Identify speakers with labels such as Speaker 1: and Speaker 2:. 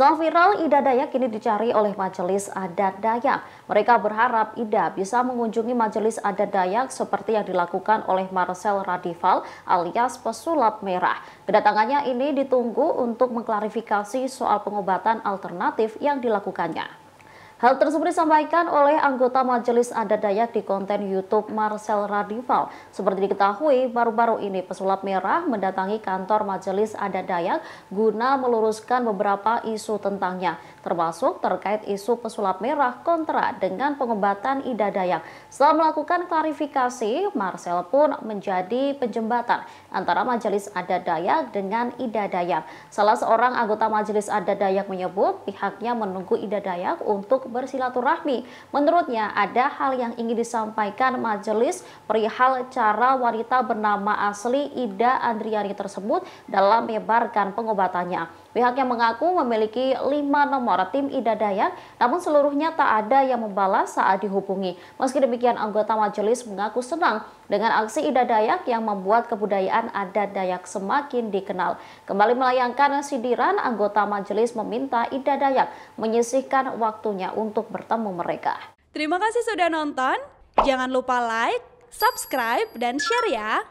Speaker 1: Setelah viral, Ida Dayak kini dicari oleh Majelis Adat Dayak. Mereka berharap Ida bisa mengunjungi Majelis Adat Dayak seperti yang dilakukan oleh Marcel Radival alias pesulap merah. Kedatangannya ini ditunggu untuk mengklarifikasi soal pengobatan alternatif yang dilakukannya. Hal tersebut disampaikan oleh anggota Majelis Adat Dayak di konten YouTube Marcel Radival. Seperti diketahui, baru-baru ini pesulap merah mendatangi kantor Majelis Adat Dayak guna meluruskan beberapa isu tentangnya, termasuk terkait isu pesulap merah kontra dengan pengobatan Ida Dayak. Setelah melakukan klarifikasi, Marcel pun menjadi penjembatan antara Majelis Adat Dayak dengan Ida Dayak. Salah seorang anggota Majelis Adat Dayak menyebut pihaknya menunggu Ida Dayak untuk bersilaturahmi. Menurutnya ada hal yang ingin disampaikan majelis perihal cara wanita bernama asli Ida Andriani tersebut dalam menyebarkan pengobatannya. Pihaknya mengaku memiliki lima nomor tim Ida Dayak, namun seluruhnya tak ada yang membalas saat dihubungi. Meski demikian, anggota majelis mengaku senang dengan aksi Ida Dayak yang membuat kebudayaan adat Dayak semakin dikenal. Kembali melayangkan sidiran, anggota majelis meminta Ida Dayak menyisihkan waktunya untuk bertemu mereka.
Speaker 2: Terima kasih sudah nonton. Jangan lupa like, subscribe, dan share ya.